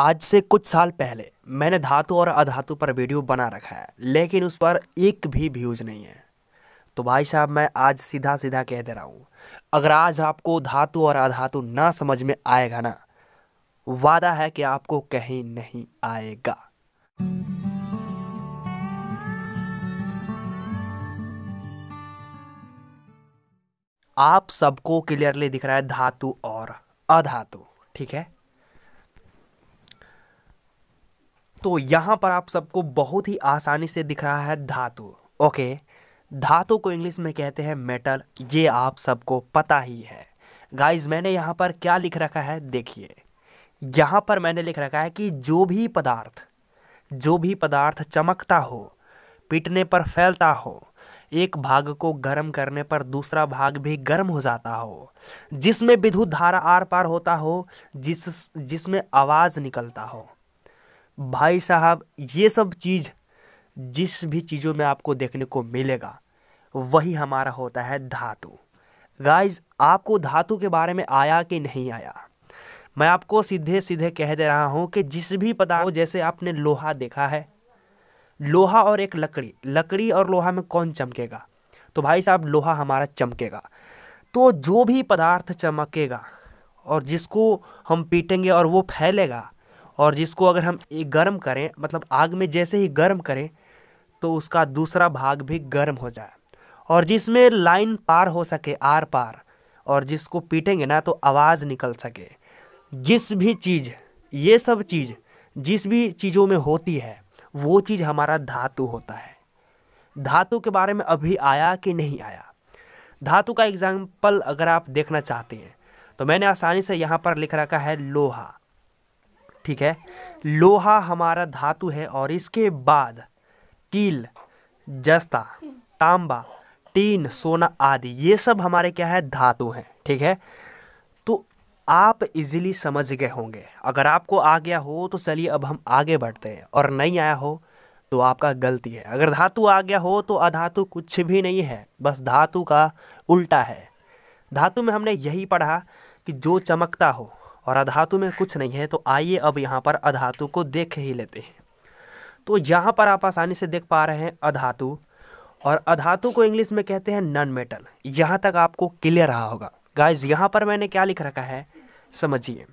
आज से कुछ साल पहले मैंने धातु और अधातु पर वीडियो बना रखा है लेकिन उस पर एक भी व्यूज़ नहीं है तो भाई साहब मैं आज सीधा सीधा कह दे रहा हूँ अगर आज आपको धातु और अधातु ना समझ में आएगा ना वादा है कि आपको कहीं नहीं आएगा आप सबको क्लियरली दिख रहा है धातु और अधातु ठीक है तो यहाँ पर आप सबको बहुत ही आसानी से दिख रहा है धातु ओके धातु को इंग्लिश में कहते हैं मेटल ये आप सबको पता ही है गाइज मैंने यहाँ पर क्या लिख रखा है देखिए यहाँ पर मैंने लिख रखा है कि जो भी पदार्थ जो भी पदार्थ चमकता हो पिटने पर फैलता हो एक भाग को गर्म करने पर दूसरा भाग भी गर्म हो जाता हो जिसमें विद्युत धारा आर पार होता हो जिस जिसमें आवाज़ निकलता हो भाई साहब ये सब चीज़ जिस भी चीज़ों में आपको देखने को मिलेगा वही हमारा होता है धातु गाइज आपको धातु के बारे में आया कि नहीं आया मैं आपको सीधे सीधे कह दे रहा हूँ कि जिस भी पदार्थ जैसे आपने लोहा देखा है लोहा और एक लकड़ी लकड़ी और लोहा में कौन चमकेगा तो भाई साहब लोहा हमारा चमकेगा तो जो भी पदार्थ चमकेगा और जिसको हम पीटेंगे और वो फैलेगा और जिसको अगर हम गर्म करें मतलब आग में जैसे ही गर्म करें तो उसका दूसरा भाग भी गर्म हो जाए और जिसमें लाइन पार हो सके आर पार और जिसको पीटेंगे ना तो आवाज़ निकल सके जिस भी चीज़ ये सब चीज़ जिस भी चीज़ों में होती है वो चीज़ हमारा धातु होता है धातु के बारे में अभी आया कि नहीं आया धातु का एग्ज़ाम्पल अगर आप देखना चाहते हैं तो मैंने आसानी से यहाँ पर लिख रखा है लोहा ठीक है लोहा हमारा धातु है और इसके बाद कील जस्ता तांबा टीन सोना आदि ये सब हमारे क्या है धातु हैं ठीक है तो आप इजीली समझ गए होंगे अगर आपको आ गया हो तो चलिए अब हम आगे बढ़ते हैं और नहीं आया हो तो आपका गलती है अगर धातु आ गया हो तो अधातु कुछ भी नहीं है बस धातु का उल्टा है धातु में हमने यही पढ़ा कि जो चमकता हो और अधातु में कुछ नहीं है तो आइए अब यहाँ पर अधातु को देख ही लेते हैं तो यहाँ पर आप आसानी से देख पा रहे हैं अधातु और अधातु को इंग्लिश में कहते हैं नॉन मेटल यहाँ तक आपको क्लियर रहा होगा गाइज यहाँ पर मैंने क्या लिख रखा है समझिए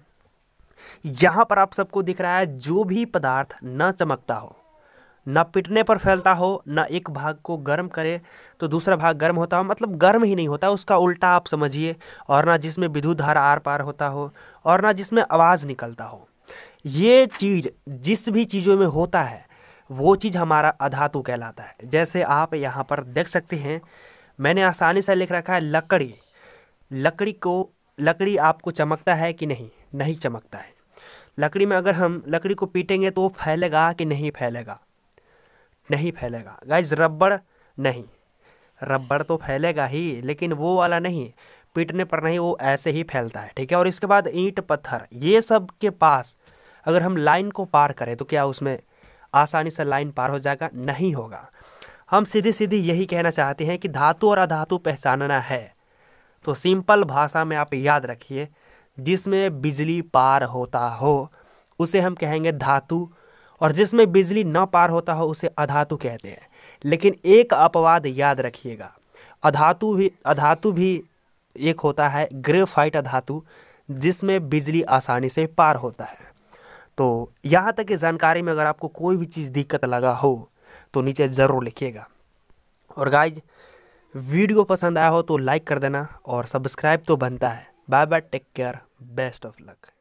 यहाँ पर आप सबको दिख रहा है जो भी पदार्थ न चमकता हो ना पिटने पर फैलता हो ना एक भाग को गर्म करे तो दूसरा भाग गर्म होता हो मतलब गर्म ही नहीं होता उसका उल्टा आप समझिए और ना जिसमें विद्युत धारा आर पार होता हो और ना जिसमें आवाज़ निकलता हो ये चीज़ जिस भी चीज़ों में होता है वो चीज़ हमारा अधातु कहलाता है जैसे आप यहाँ पर देख सकते हैं मैंने आसानी से लिख रखा है लकड़ी लकड़ी को लकड़ी आपको चमकता है कि नहीं नहीं चमकता है लकड़ी में अगर हम लकड़ी को पीटेंगे तो वो फैलेगा कि नहीं फैलेगा नहीं फैलेगा गाइज रबड़ नहीं रबड़ तो फैलेगा ही लेकिन वो वाला नहीं पीटने पर नहीं वो ऐसे ही फैलता है ठीक है और इसके बाद ईंट पत्थर ये सब के पास अगर हम लाइन को पार करें तो क्या उसमें आसानी से लाइन पार हो जाएगा नहीं होगा हम सीधी सीधी यही कहना चाहते हैं कि धातु और अधातु पहचानना है तो सिंपल भाषा में आप याद रखिए जिसमें बिजली पार होता हो उसे हम कहेंगे धातु और जिसमें बिजली न पार होता हो उसे अधातु कहते हैं लेकिन एक अपवाद याद रखिएगा अधातु भी अधातु भी एक होता है ग्रेफाइट अधातु जिसमें बिजली आसानी से पार होता है तो यहाँ तक की जानकारी में अगर आपको कोई भी चीज़ दिक्कत लगा हो तो नीचे ज़रूर लिखिएगा और गाइज वीडियो पसंद आया हो तो लाइक कर देना और सब्सक्राइब तो बनता है bye bye take care best of luck